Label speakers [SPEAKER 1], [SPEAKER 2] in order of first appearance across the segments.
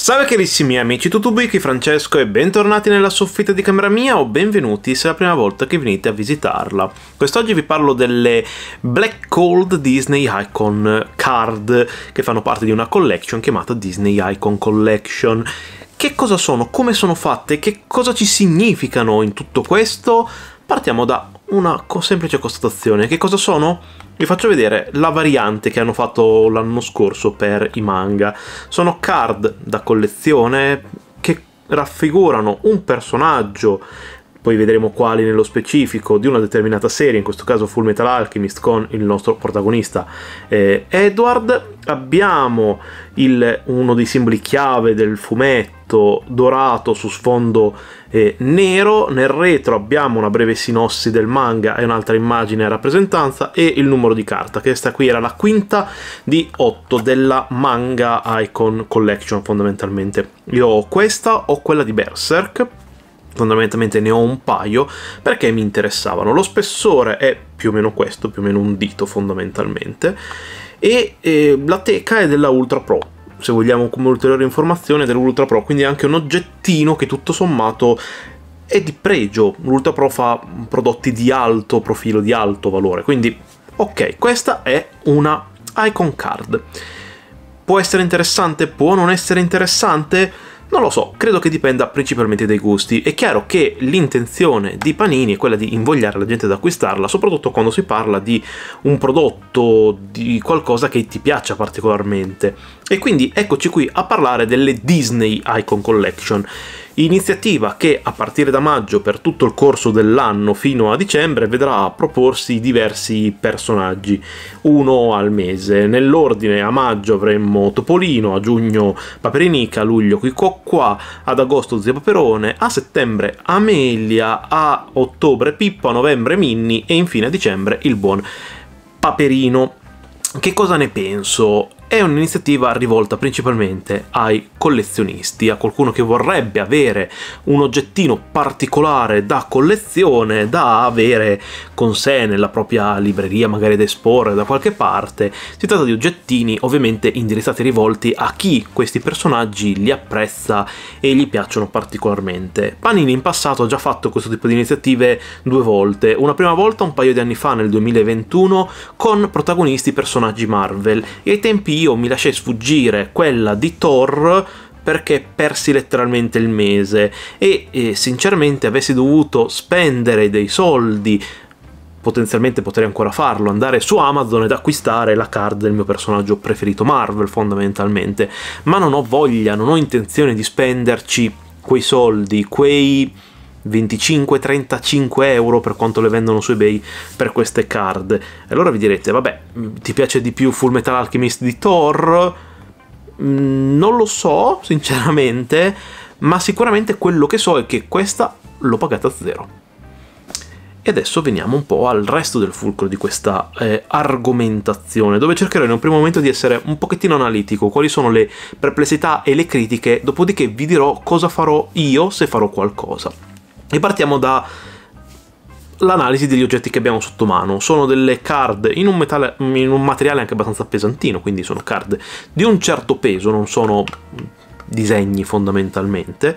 [SPEAKER 1] Salve carissimi amici tutubi, qui Francesco e bentornati nella soffitta di camera mia o benvenuti se è la prima volta che venite a visitarla. Quest'oggi vi parlo delle Black Cold Disney Icon Card che fanno parte di una collection chiamata Disney Icon Collection. Che cosa sono? Come sono fatte? Che cosa ci significano in tutto questo? Partiamo da una semplice constatazione. Che cosa sono? Vi faccio vedere la variante che hanno fatto l'anno scorso per i manga. Sono card da collezione che raffigurano un personaggio poi vedremo quali nello specifico di una determinata serie, in questo caso Full Metal Alchemist con il nostro protagonista eh, Edward. Abbiamo il, uno dei simboli chiave del fumetto piatto dorato su sfondo eh, nero, nel retro abbiamo una breve sinossi del manga e un'altra immagine a rappresentanza e il numero di carta, che questa qui era la quinta di 8 della manga Icon Collection fondamentalmente. Io ho questa, ho quella di Berserk, fondamentalmente ne ho un paio perché mi interessavano. Lo spessore è più o meno questo, più o meno un dito fondamentalmente, e eh, la teca è della Ultra Pro se vogliamo come ulteriore informazione dell'Ultra Pro, quindi anche un oggettino che tutto sommato è di pregio. L'Ultra Pro fa prodotti di alto profilo, di alto valore, quindi ok, questa è una icon card. Può essere interessante, può non essere interessante, non lo so, credo che dipenda principalmente dai gusti. È chiaro che l'intenzione di Panini è quella di invogliare la gente ad acquistarla, soprattutto quando si parla di un prodotto, di qualcosa che ti piaccia particolarmente. E quindi eccoci qui a parlare delle Disney Icon Collection iniziativa che a partire da maggio per tutto il corso dell'anno fino a dicembre vedrà proporsi diversi personaggi, uno al mese. Nell'ordine a maggio avremmo Topolino, a giugno Paperinica, a luglio Quicocqua, ad agosto Zia Paperone, a settembre Amelia, a ottobre Pippo, a novembre Minni e infine a dicembre il buon Paperino. Che cosa ne penso? È un'iniziativa rivolta principalmente ai collezionisti, a qualcuno che vorrebbe avere un oggettino particolare da collezione da avere con sé nella propria libreria, magari da esporre da qualche parte. Si tratta di oggettini ovviamente indirizzati e rivolti a chi questi personaggi li apprezza e gli piacciono particolarmente. Panini in passato ha già fatto questo tipo di iniziative due volte, una prima volta un paio di anni fa nel 2021 con protagonisti personaggi Marvel e ai tempi io mi lasciai sfuggire quella di Thor perché persi letteralmente il mese e, e eh, sinceramente avessi dovuto spendere dei soldi potenzialmente potrei ancora farlo, andare su Amazon ed acquistare la card del mio personaggio preferito Marvel fondamentalmente, ma non ho voglia, non ho intenzione di spenderci quei soldi, quei 25-35 euro per quanto le vendono su eBay per queste card. Allora vi direte, vabbè, mm, ti piace di più Full Metal Alchemist di Thor? Mm, non lo so, sinceramente, ma sicuramente quello che so è che questa l'ho pagata a zero. E adesso veniamo un po' al resto del fulcro di questa eh, argomentazione, dove cercherò in un primo momento di essere un pochettino analitico, quali sono le perplessità e le critiche, dopodiché vi dirò cosa farò io se farò qualcosa. E partiamo da l'analisi degli oggetti che abbiamo sotto mano. Sono delle card in un, metale, in un, materiale anche abbastanza pesantino, quindi sono card di un certo peso, non sono disegni fondamentalmente,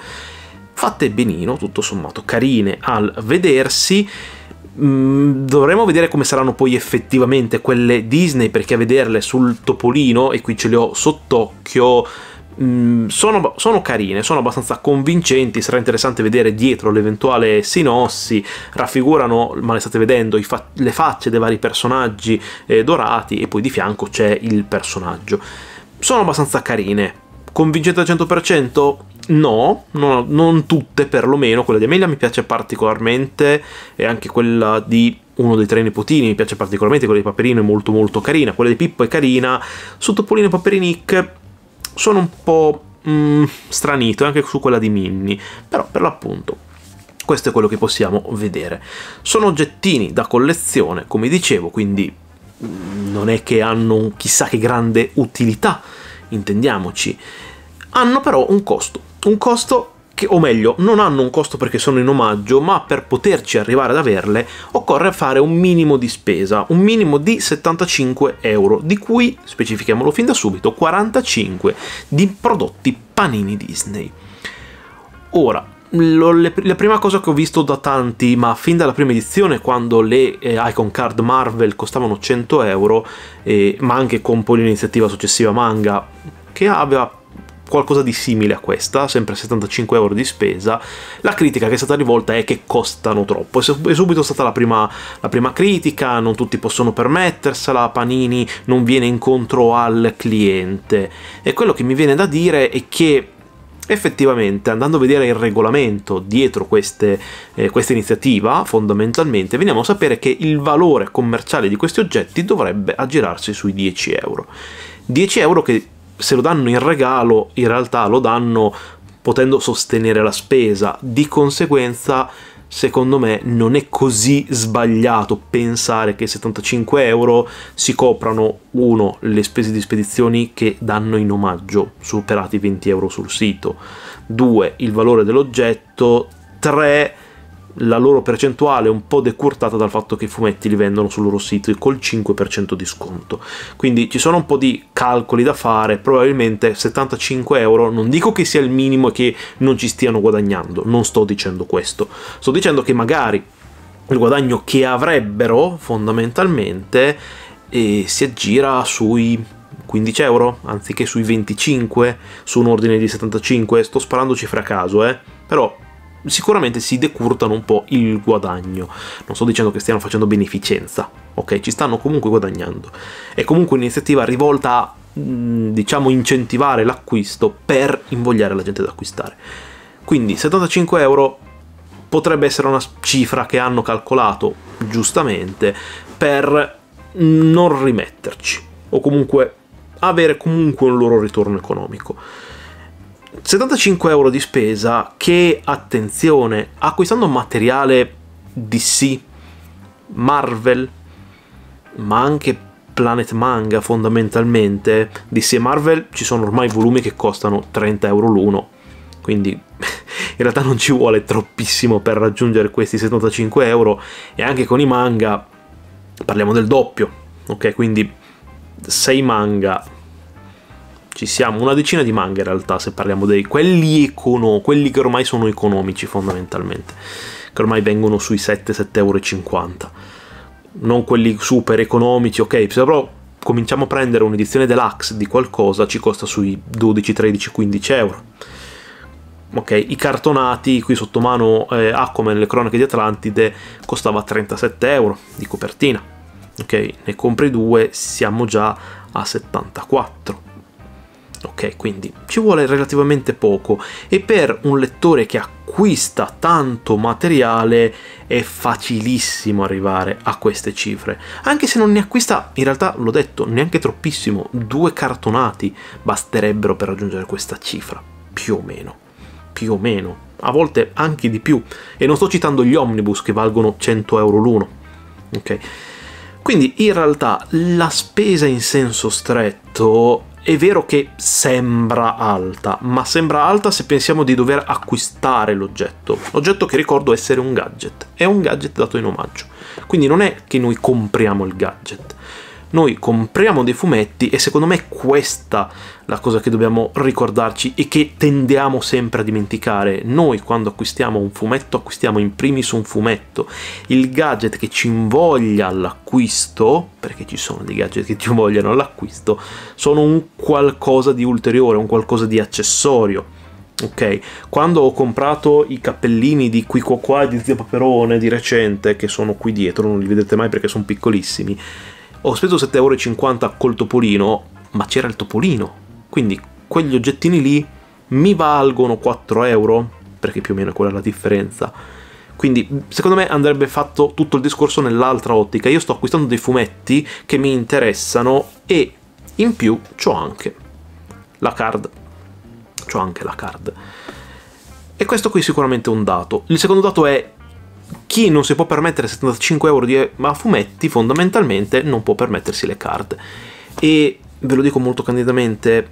[SPEAKER 1] fatte benino, tutto sommato, carine al vedersi. Mm, Dovremmo vedere come saranno poi effettivamente quelle Disney perché a vederle sul topolino, e qui ce le ho sott'occhio, Mm, sono, sono, carine, sono abbastanza convincenti, sarà interessante vedere dietro l'eventuale Sinossi, raffigurano, ma le state vedendo, fa le facce dei vari personaggi eh, dorati e poi di fianco c'è il personaggio. Sono abbastanza carine, convincenti al 100%? No, non, non tutte perlomeno, quella di Amelia mi piace particolarmente e anche quella di uno dei tre nipotini mi piace particolarmente, quella di Paperino è molto molto carina, quella di Pippo è carina, Su Topolino e Paperinic sono un po' mh, mm, stranito eh, anche su quella di Minnie, però per l'appunto questo è quello che possiamo vedere. Sono oggettini da collezione, come dicevo, quindi mm, non è che hanno chissà che grande utilità, intendiamoci, hanno però un costo, un costo che, o meglio, non hanno un costo perché sono in omaggio, ma per poterci arrivare ad averle occorre fare un minimo di spesa, un minimo di 75 euro, di cui, specifichiamolo fin da subito, 45 di prodotti panini Disney. Ora, la prima cosa che ho visto da tanti, ma fin dalla prima edizione, quando le eh, Icon Card Marvel costavano 100 euro, eh, ma anche con poi l'iniziativa successiva manga, che aveva qualcosa di simile a questa, sempre 75 euro di spesa. La critica che è stata rivolta è che costano troppo. È subito stata la prima, la prima critica, non tutti possono permettersela, Panini non viene incontro al cliente. E quello che mi viene da dire è che effettivamente andando a vedere il regolamento dietro queste, eh, questa iniziativa fondamentalmente veniamo a sapere che il valore commerciale di questi oggetti dovrebbe aggirarsi sui 10 euro 10 euro che se lo danno in regalo, in realtà lo danno potendo sostenere la spesa. Di conseguenza, secondo me, non è così sbagliato pensare che 75 euro si coprano, uno, le spese di spedizioni che danno in omaggio, superati 20 euro sul sito, due, il valore dell'oggetto, tre, la loro percentuale è un po' decurtata dal fatto che i fumetti li vendono sul loro sito col 5% di sconto. Quindi ci sono un po' di calcoli da fare, probabilmente 75 euro, non dico che sia il minimo e che non ci stiano guadagnando, non sto dicendo questo, sto dicendo che magari il guadagno che avrebbero fondamentalmente eh, si aggira sui 15 euro anziché sui 25 su un ordine di 75, sto sparando cifre a caso, eh. però sicuramente si decurtano un po' il guadagno. Non sto dicendo che stiano facendo beneficenza, ok? Ci stanno comunque guadagnando. È comunque un'iniziativa rivolta a, mm, diciamo, incentivare l'acquisto per invogliare la gente ad acquistare. Quindi 75 euro potrebbe essere una cifra che hanno calcolato giustamente per non rimetterci o comunque avere comunque un loro ritorno economico. 75 euro di spesa che, attenzione, acquistando materiale DC, Marvel, ma anche Planet Manga fondamentalmente, DC e Marvel ci sono ormai volumi che costano 30 euro l'uno, quindi in realtà non ci vuole troppissimo per raggiungere questi 75 euro e anche con i manga parliamo del doppio, ok? Quindi 6 manga ci siamo una decina di manga in realtà, se parliamo dei quelli, econo, quelli che ormai sono economici fondamentalmente, che ormai vengono sui 7-7,50 euro. Non quelli super economici, ok, però cominciamo a prendere un'edizione deluxe di qualcosa, ci costa sui 12, 13, 15 euro. Ok, i cartonati qui sotto mano eh, Aquaman, le cronache di Atlantide, costava 37 euro di copertina. Ok, ne compri due, siamo già a 74 Ok, quindi ci vuole relativamente poco e per un lettore che acquista tanto materiale è facilissimo arrivare a queste cifre, anche se non ne acquista, in realtà l'ho detto, neanche troppissimo, due cartonati basterebbero per raggiungere questa cifra, più o meno, più o meno, a volte anche di più, e non sto citando gli omnibus che valgono 100 euro l'uno, ok? Quindi in realtà la spesa in senso stretto è vero che sembra alta, ma sembra alta se pensiamo di dover acquistare l'oggetto. L'oggetto che ricordo essere un gadget. È un gadget dato in omaggio. Quindi non è che noi compriamo il gadget. Noi compriamo dei fumetti e secondo me è questa la cosa che dobbiamo ricordarci e che tendiamo sempre a dimenticare. Noi quando acquistiamo un fumetto acquistiamo in primis un fumetto. Il gadget che ci invoglia all'acquisto, perché ci sono dei gadget che ci invogliano all'acquisto, sono un qualcosa di ulteriore, un qualcosa di accessorio. Ok, quando ho comprato i cappellini di Qui Qua Qua e di Zio Paperone di recente, che sono qui dietro, non li vedete mai perché sono piccolissimi, ho speso 7,50 euro col topolino, ma c'era il topolino. Quindi quegli oggettini lì mi valgono 4 euro, perché più o meno quella è la differenza. Quindi secondo me andrebbe fatto tutto il discorso nell'altra ottica. Io sto acquistando dei fumetti che mi interessano e in più ho anche la card. Ho anche la card. E questo qui è sicuramente un dato. Il secondo dato è chi non si può permettere 75 euro di, a fumetti fondamentalmente non può permettersi le carte. E ve lo dico molto candidamente,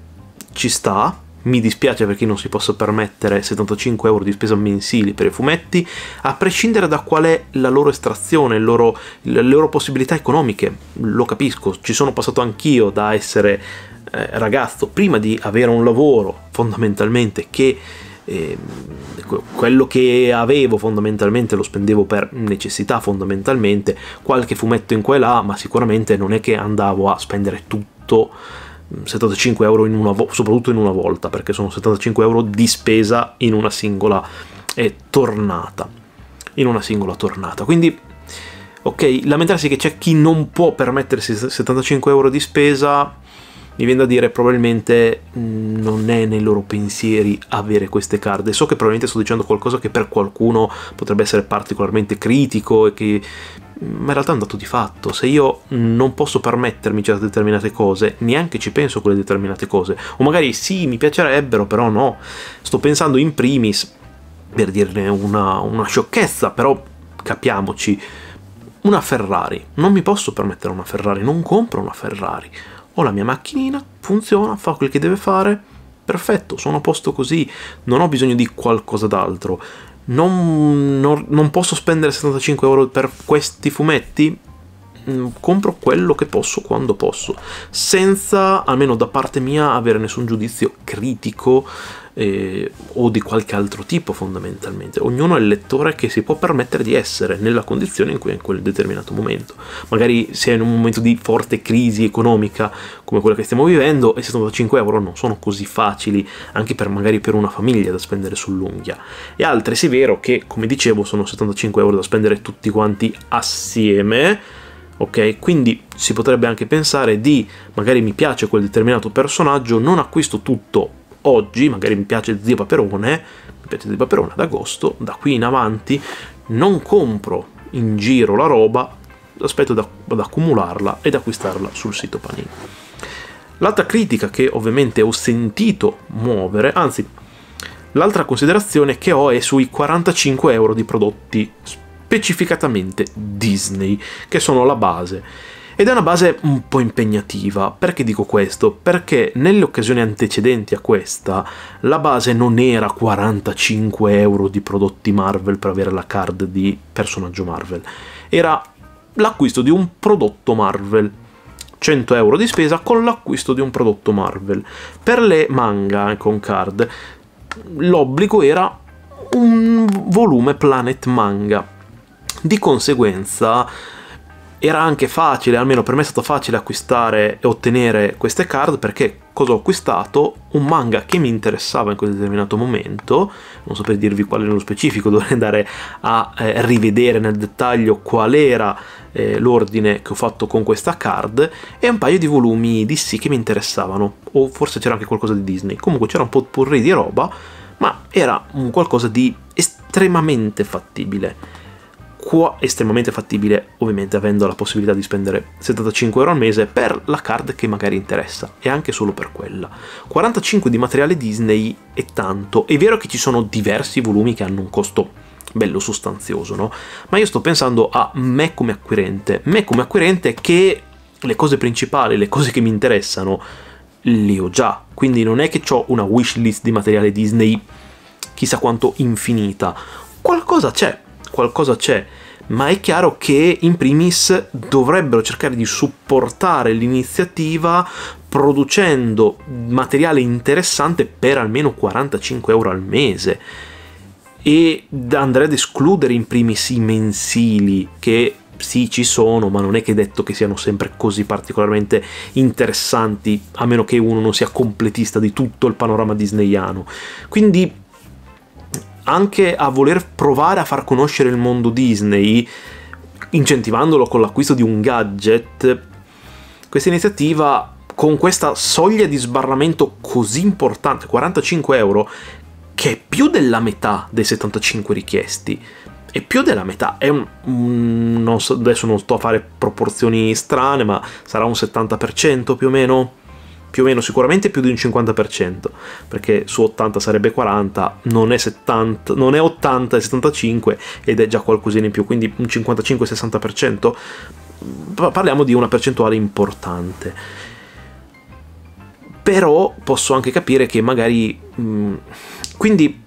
[SPEAKER 1] ci sta, mi dispiace per chi non si possa permettere 75 euro di spesa mensili per i fumetti, a prescindere da qual è la loro estrazione, loro, le loro possibilità economiche. Lo capisco, ci sono passato anch'io da essere eh, ragazzo, prima di avere un lavoro fondamentalmente che ehm, Ecco, quello che avevo fondamentalmente lo spendevo per necessità fondamentalmente, qualche fumetto in qua e là, ma sicuramente non è che andavo a spendere tutto 75 mm, euro in una vo- soprattutto in una volta, perché sono 75 euro di spesa in una singola eh, tornata. In una singola tornata. Quindi ok, lamentarsi che c'è chi non può permettersi 75 euro di spesa mi viene da dire probabilmente mm, non è nei loro pensieri avere queste card so che probabilmente sto dicendo qualcosa che per qualcuno potrebbe essere particolarmente critico e che mm, ma in realtà è un dato di fatto, se io non posso permettermi certe determinate cose, neanche ci penso a quelle determinate cose, o magari sì, mi piacerebbero, però no, sto pensando in primis, per dirne una, una sciocchezza, però capiamoci, una Ferrari, non mi posso permettere una Ferrari, non compro una Ferrari, ho la mia macchinina, funziona, fa quel che deve fare, perfetto, sono a posto così, non ho bisogno di qualcosa d'altro. Non, non, non posso spendere 75 euro per questi fumetti? Mm, compro quello che posso quando posso, senza, almeno da parte mia, avere nessun giudizio critico eh, o di qualche altro tipo fondamentalmente. Ognuno è il lettore che si può permettere di essere nella condizione in cui è in quel determinato momento. Magari se è in un momento di forte crisi economica come quella che stiamo vivendo e 75 euro non sono così facili anche per magari per una famiglia da spendere sull'unghia. E altresì è vero che come dicevo sono 75 euro da spendere tutti quanti assieme. Ok, quindi si potrebbe anche pensare di magari mi piace quel determinato personaggio, non acquisto tutto oggi, magari mi piace Zio Paperone, mi piace Zio Paperone ad agosto, da qui in avanti non compro in giro la roba, aspetto da, ad accumularla ed acquistarla sul sito Panini. L'altra critica che ovviamente ho sentito muovere, anzi l'altra considerazione che ho è sui 45 euro di prodotti specificatamente Disney, che sono la base ed è una base un po' impegnativa. Perché dico questo? Perché nelle occasioni antecedenti a questa, la base non era 45 euro di prodotti Marvel per avere la card di personaggio Marvel. Era l'acquisto di un prodotto Marvel. 100 euro di spesa con l'acquisto di un prodotto Marvel. Per le manga con card l'obbligo era un volume Planet Manga. Di conseguenza era anche facile, almeno per me è stato facile acquistare e ottenere queste card perché cosa ho acquistato? Un manga che mi interessava in quel determinato momento, non so per dirvi quale nello specifico, dovrei andare a eh, rivedere nel dettaglio qual era eh, l'ordine che ho fatto con questa card e un paio di volumi di sì che mi interessavano, o forse c'era anche qualcosa di Disney, comunque c'era un po' purri di roba, ma era un qualcosa di estremamente fattibile qua estremamente fattibile ovviamente avendo la possibilità di spendere 75 euro al mese per la card che magari interessa e anche solo per quella 45 di materiale Disney è tanto è vero che ci sono diversi volumi che hanno un costo bello sostanzioso no? ma io sto pensando a me come acquirente me come acquirente che le cose principali le cose che mi interessano le ho già quindi non è che ho una wishlist di materiale Disney chissà quanto infinita qualcosa c'è qualcosa c'è ma è chiaro che in primis dovrebbero cercare di supportare l'iniziativa producendo materiale interessante per almeno 45 euro al mese e andrei ad escludere in primis i mensili che sì ci sono ma non è che detto che siano sempre così particolarmente interessanti a meno che uno non sia completista di tutto il panorama disneyano quindi anche a voler provare a far conoscere il mondo Disney, incentivandolo con l'acquisto di un gadget, questa iniziativa con questa soglia di sbarramento così importante, 45 euro, che è più della metà dei 75 richiesti, è più della metà, è un, un mm, non so, adesso non sto a fare proporzioni strane, ma sarà un 70% più o meno più o meno sicuramente più di un 50%, perché su 80 sarebbe 40, non è, 70, non è 80, è 75 ed è già qualcosina in più, quindi un 55-60%, mm, parliamo di una percentuale importante. Però posso anche capire che magari... Mm, quindi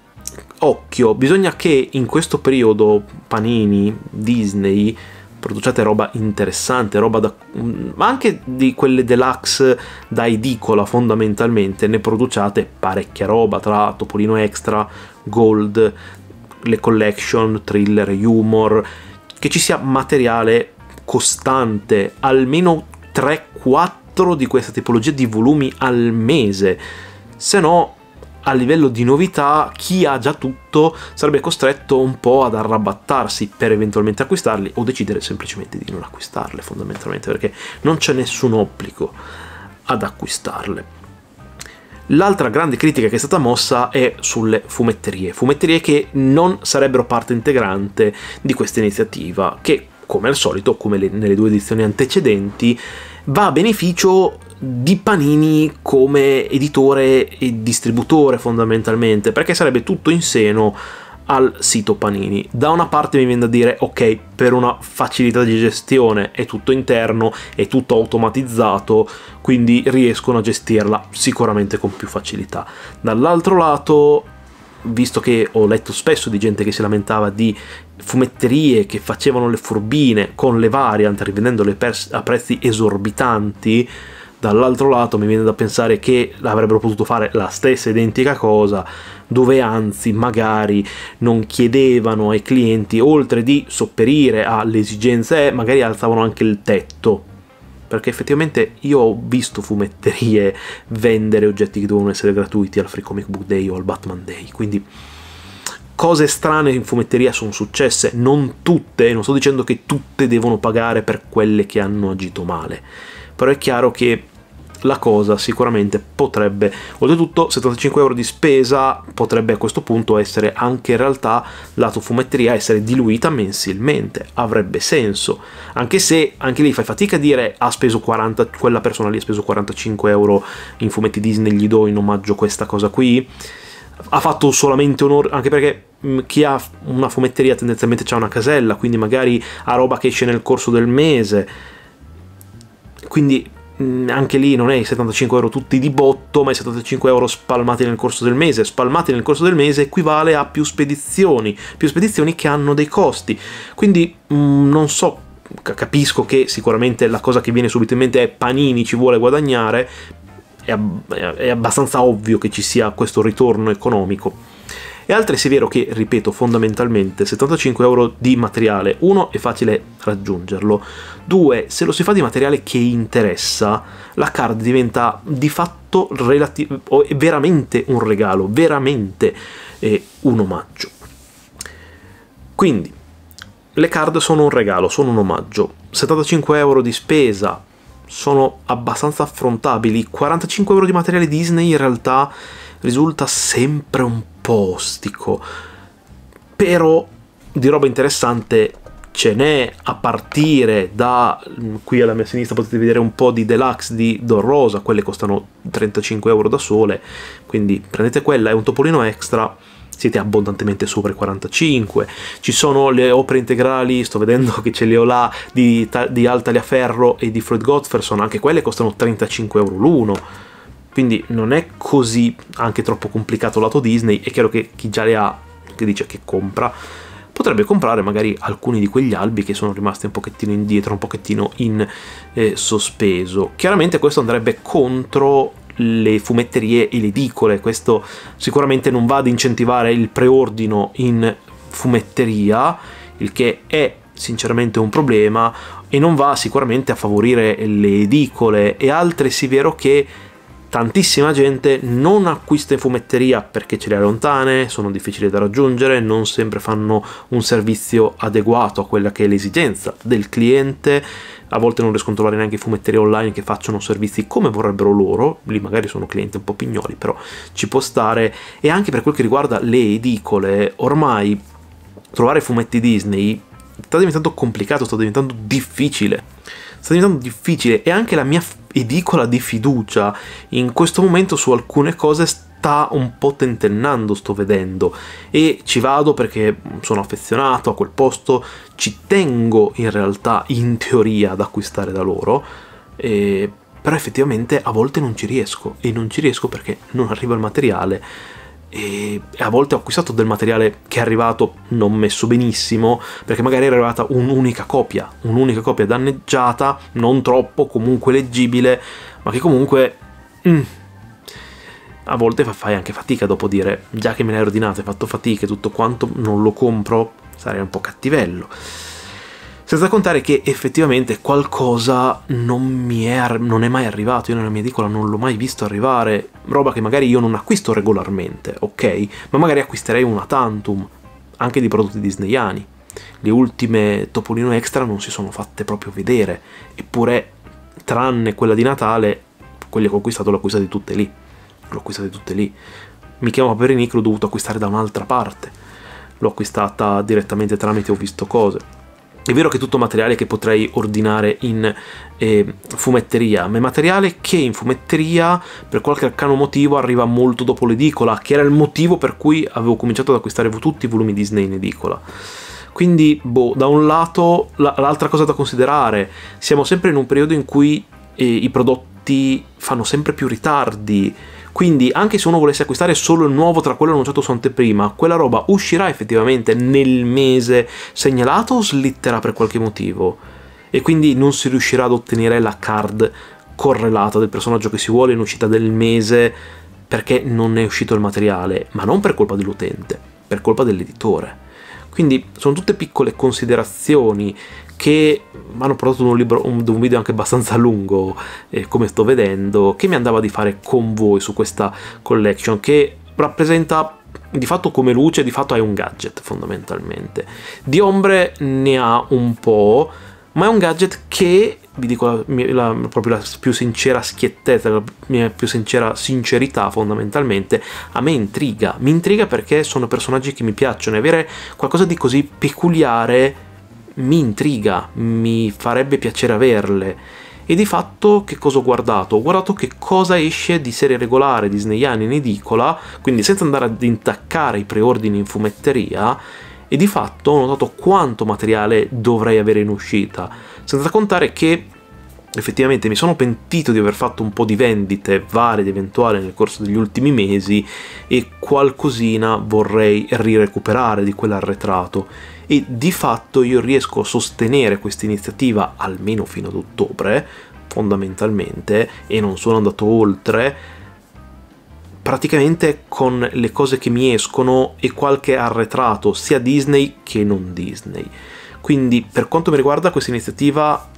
[SPEAKER 1] occhio, bisogna che in questo periodo Panini, Disney, produciate roba interessante, roba da, mm, ma anche di quelle deluxe da edicola fondamentalmente, ne produciate parecchia roba tra Topolino Extra, Gold, le collection, thriller, humor, che ci sia materiale costante, almeno 3-4 di questa tipologia di volumi al mese, se no a livello di novità chi ha già tutto sarebbe costretto un po' ad arrabattarsi per eventualmente acquistarli o decidere semplicemente di non acquistarle fondamentalmente perché non c'è nessun obbligo ad acquistarle. L'altra grande critica che è stata mossa è sulle fumetterie, fumetterie che non sarebbero parte integrante di questa iniziativa che come al solito, come le, nelle due edizioni antecedenti, va a beneficio di Panini come editore e distributore fondamentalmente, perché sarebbe tutto in seno al sito Panini. Da una parte mi viene da dire ok, per una facilità di gestione è tutto interno, è tutto automatizzato, quindi riescono a gestirla sicuramente con più facilità. Dall'altro lato, visto che ho letto spesso di gente che si lamentava di fumetterie che facevano le furbine con le variant rivendendole a prezzi esorbitanti, Dall'altro lato mi viene da pensare che avrebbero potuto fare la stessa identica cosa, dove anzi magari non chiedevano ai clienti, oltre di sopperire alle esigenze, eh, magari alzavano anche il tetto perché effettivamente io ho visto fumetterie vendere oggetti che dovevano essere gratuiti al Free Comic Book Day o al Batman Day, quindi cose strane in fumetteria sono successe, non tutte, non sto dicendo che tutte devono pagare per quelle che hanno agito male, però è chiaro che la cosa sicuramente potrebbe. Oltretutto 75 euro di spesa potrebbe a questo punto essere anche in realtà la tua fumetteria essere diluita mensilmente, avrebbe senso, anche se anche lì fai fatica a dire ha speso 40, quella persona lì ha speso 45 euro in fumetti Disney, gli do in omaggio questa cosa qui ha fatto solamente onore, anche perché chi ha una fumetteria tendenzialmente ha una casella, quindi magari ha roba che esce nel corso del mese. Quindi Mm, anche lì non è i 75 euro tutti di botto, ma i 75 euro spalmati nel corso del mese. Spalmati nel corso del mese equivale a più spedizioni, più spedizioni che hanno dei costi. Quindi mm, non so, capisco che sicuramente la cosa che viene subito in mente è Panini ci vuole guadagnare, è, ab- è abbastanza ovvio che ci sia questo ritorno economico. E altresì è vero che, ripeto, fondamentalmente 75 euro di materiale, uno è facile raggiungerlo, Due, se lo si fa di materiale che interessa, la card diventa di fatto relati- veramente un regalo, veramente eh, un omaggio. Quindi, le card sono un regalo, sono un omaggio. 75 euro di spesa sono abbastanza affrontabili. 45 euro di materiale Disney in realtà risulta sempre un po' ostico. Però di roba interessante ce n'è a partire da mm, qui alla mia sinistra potete vedere un po' di deluxe di Don Rosa, quelle costano 35 euro da sole, quindi prendete quella, è un topolino extra, siete abbondantemente sopra i 45. Ci sono le opere integrali, sto vedendo che ce le ho là, di, di Al Tagliaferro e di Floyd Godferson, anche quelle costano 35 euro l'uno. Quindi non è così anche troppo complicato lato Disney, è chiaro che chi già le ha, che dice che compra, potrebbe comprare magari alcuni di quegli albi che sono rimasti un pochettino indietro, un pochettino in eh, sospeso. Chiaramente questo andrebbe contro le fumetterie e le edicole, questo sicuramente non va ad incentivare il preordino in fumetteria, il che è sinceramente un problema e non va sicuramente a favorire le edicole. e altresì vero che tantissima gente non acquista in fumetteria perché ce le ha lontane, sono difficili da raggiungere, non sempre fanno un servizio adeguato a quella che è l'esigenza del cliente, a volte non riescono a trovare neanche fumetterie online che facciano servizi come vorrebbero loro, lì magari sono clienti un po' pignoli, però ci può stare, e anche per quel che riguarda le edicole, ormai trovare fumetti Disney sta diventando complicato, sta diventando difficile sta diventando difficile e anche la mia edicola di fiducia in questo momento su alcune cose sta un po' tentennando, sto vedendo. E ci vado perché sono affezionato a quel posto, ci tengo in realtà, in teoria, ad acquistare da loro. E però effettivamente a volte non ci riesco e non ci riesco perché non arriva il materiale e a volte ho acquistato del materiale che è arrivato non messo benissimo perché magari era arrivata un'unica copia, un'unica copia danneggiata, non troppo, comunque leggibile, ma che comunque... Mm, a volte fai anche fatica dopo dire, già che me l'hai ordinato, hai fatto fatica e tutto quanto, non lo compro, sarei un po' cattivello. Senza contare che effettivamente qualcosa non, mi è, non è mai arrivato, io nella mia edicola non l'ho mai visto arrivare, roba che magari io non acquisto regolarmente, ok? Ma magari acquisterei una tantum, anche di prodotti disneyani. Le ultime Topolino Extra non si sono fatte proprio vedere, eppure, tranne quella di Natale, quelle che ho acquistato l'ho acquistate tutte lì. L'ho acquistate tutte lì. Mi chiamo Paperinic, l'ho dovuto acquistare da un'altra parte. L'ho acquistata direttamente tramite Ho visto cose è vero che è tutto materiale che potrei ordinare in eh, fumetteria, ma è materiale che in fumetteria per qualche arcano motivo arriva molto dopo l'edicola, che era il motivo per cui avevo cominciato ad acquistare tutti i volumi Disney in edicola. Quindi, boh, da un lato, l'altra cosa da considerare, siamo sempre in un periodo in cui eh, i prodotti fanno sempre più ritardi, quindi anche se uno volesse acquistare solo il nuovo tra quello annunciato su anteprima, quella roba uscirà effettivamente nel mese segnalato o slitterà per qualche motivo? E quindi non si riuscirà ad ottenere la card correlata del personaggio che si vuole in uscita del mese perché non è uscito il materiale, ma non per colpa dell'utente, per colpa dell'editore. Quindi sono tutte piccole considerazioni che mi hanno prodotto un, libro, un, un, video anche abbastanza lungo, eh, come sto vedendo, che mi andava di fare con voi su questa collection che rappresenta di fatto come luce, di fatto è un gadget fondamentalmente. Di ombre ne ha un po', ma è un gadget che, vi dico la, la, proprio la più sincera schiettezza, la mia più sincera sincerità fondamentalmente, a me intriga. Mi intriga perché sono personaggi che mi piacciono e avere qualcosa di così peculiare mi intriga, mi farebbe piacere averle. E di fatto che cosa ho guardato? Ho guardato che cosa esce di serie regolare disneyana in edicola, quindi senza andare ad intaccare i preordini in fumetteria, e di fatto ho notato quanto materiale dovrei avere in uscita, senza contare che effettivamente mi sono pentito di aver fatto un po' di vendite varie ed eventuali nel corso degli ultimi mesi e qualcosina vorrei rirecuperare di quell'arretrato e di fatto io riesco a sostenere questa iniziativa almeno fino ad ottobre, fondamentalmente, e non sono andato oltre, praticamente con le cose che mi escono e qualche arretrato, sia Disney che non Disney. Quindi per quanto mi riguarda questa iniziativa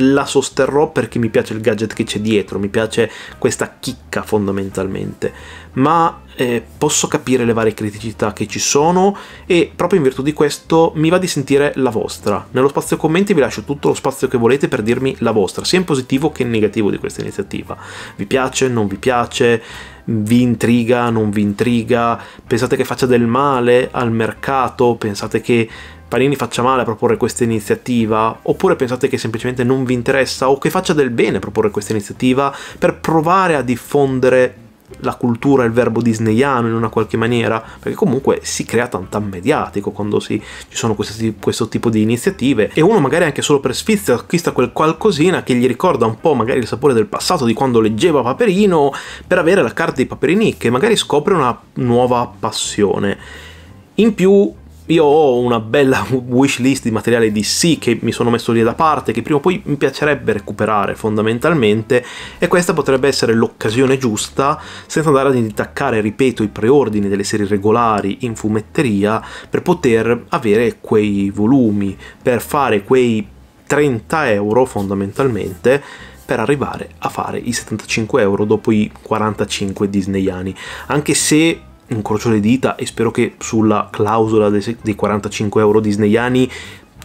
[SPEAKER 1] la sosterrò perché mi piace il gadget che c'è dietro, mi piace questa chicca fondamentalmente, ma eh, posso capire le varie criticità che ci sono e proprio in virtù di questo mi va di sentire la vostra. Nello spazio commenti vi lascio tutto lo spazio che volete per dirmi la vostra, sia in positivo che in negativo di questa iniziativa. Vi piace, non vi piace, vi intriga, non vi intriga, pensate che faccia del male al mercato, pensate che Panini faccia male a proporre questa iniziativa, oppure pensate che semplicemente non vi interessa o che faccia del bene proporre questa iniziativa per provare a diffondere la cultura il verbo disneyano in una qualche maniera, perché comunque si crea tanta mediatico quando si, ci sono questi, questo tipo di iniziative e uno magari anche solo per sfizio acquista quel qualcosina che gli ricorda un po' magari il sapore del passato di quando leggeva Paperino per avere la carta di Paperini che magari scopre una nuova passione. In più io ho una bella wishlist di materiale di sì che mi sono messo lì da parte, che prima o poi mi piacerebbe recuperare fondamentalmente, e questa potrebbe essere l'occasione giusta, senza andare ad intaccare, ripeto, i preordini delle serie regolari in fumetteria, per poter avere quei volumi, per fare quei 30 euro fondamentalmente per arrivare a fare i 75 euro dopo i 45 disneyani anche se incrocio le dita e spero che sulla clausola dei 45 euro disneyani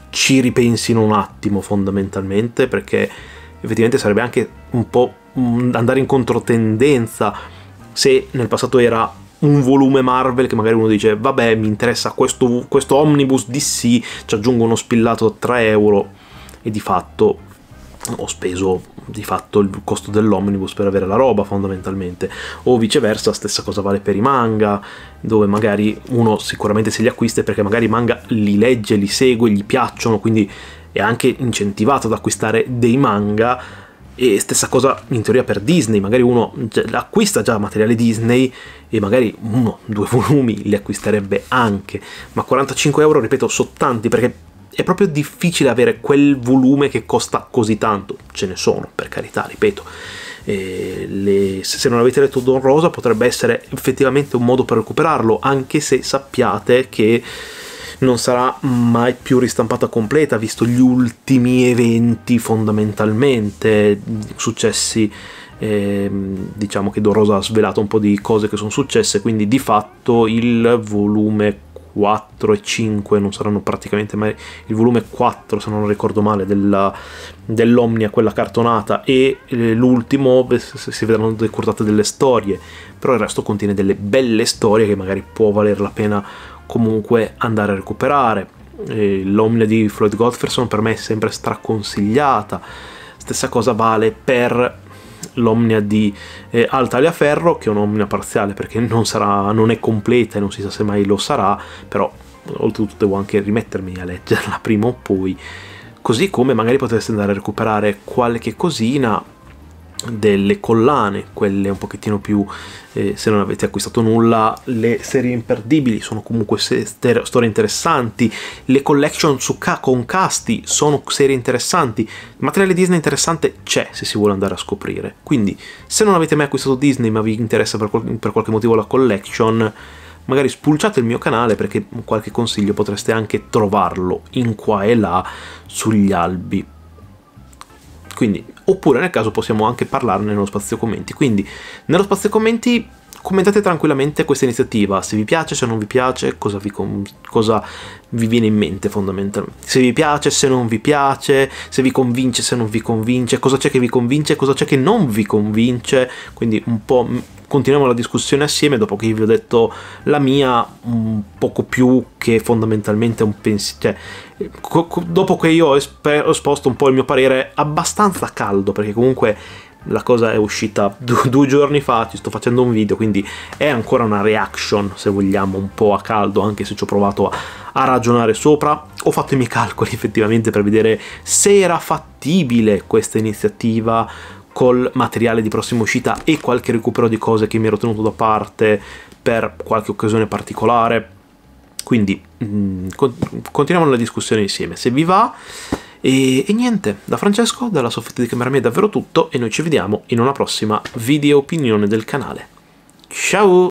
[SPEAKER 1] ci ripensino un attimo fondamentalmente perché effettivamente sarebbe anche un po' mm, andare in controtendenza se nel passato era un volume Marvel che magari uno dice vabbè mi interessa questo, questo omnibus DC ci aggiungo uno spillato a 3 euro e di fatto ho speso di fatto il costo dell'omnibus per avere la roba fondamentalmente o viceversa stessa cosa vale per i manga dove magari uno sicuramente se li acquista perché magari i manga li legge, li segue, gli piacciono quindi è anche incentivato ad acquistare dei manga e stessa cosa in teoria per Disney, magari uno acquista già materiale Disney e magari uno, due volumi li acquisterebbe anche, ma 45 euro, ripeto, sono tanti perché è proprio difficile avere quel volume che costa così tanto. Ce ne sono, per carità, ripeto. Eh, le, se non avete letto Don Rosa potrebbe essere effettivamente un modo per recuperarlo, anche se sappiate che non sarà mai più ristampata completa, visto gli ultimi eventi fondamentalmente successi. Eh, diciamo che Don Rosa ha svelato un po' di cose che sono successe, quindi di fatto il volume 4 e 5 non saranno praticamente mai il volume 4 se non ricordo male della, dell'Omnia quella cartonata e eh, l'ultimo si vedranno decurtate delle storie però il resto contiene delle belle storie che magari può valer la pena comunque andare a recuperare l'Omnia di Floyd Godferson per me è sempre straconsigliata stessa cosa vale per l'omnia di eh, Altalia Ferro, che è un'omnia parziale perché non, sarà, non è completa e non si sa se mai lo sarà, però oltretutto devo anche rimettermi a leggerla prima o poi. Così come magari potreste andare a recuperare qualche cosina delle collane, quelle un pochettino più, eh, se non avete acquistato nulla, le serie imperdibili sono comunque storie interessanti, le collection su K con casti sono serie interessanti, materiale Disney interessante c'è se si vuole andare a scoprire, quindi se non avete mai acquistato Disney ma vi interessa per, qual per qualche motivo la collection, magari spulciate il mio canale perché qualche consiglio potreste anche trovarlo in qua e là sugli albi quindi, oppure nel caso possiamo anche parlarne nello spazio commenti. Quindi, nello spazio commenti Commentate tranquillamente questa iniziativa, se vi piace, se non vi piace, cosa vi, cosa vi viene in mente fondamentalmente. Se vi piace, se non vi piace, se vi convince, se non vi convince, cosa c'è che vi convince, cosa c'è che non vi convince. Quindi un po' continuiamo la discussione assieme dopo che vi ho detto la mia un poco più che fondamentalmente un pensiero cioè, dopo che io ho, esper- ho esposto un po' il mio parere abbastanza caldo perché comunque la cosa è uscita du- due giorni fa, ci sto facendo un video, quindi è ancora una reaction, se vogliamo, un po' a caldo, anche se ci ho provato a, a ragionare sopra. Ho fatto i miei calcoli effettivamente per vedere se era fattibile questa iniziativa col materiale di prossima uscita e qualche recupero di cose che mi ero tenuto da parte per qualche occasione particolare. Quindi mh, mm, continuiamo la discussione insieme. Se vi va, e, e niente, da Francesco, dalla soffitta di camera mia è davvero tutto e noi ci vediamo in una prossima video opinione del canale. Ciao!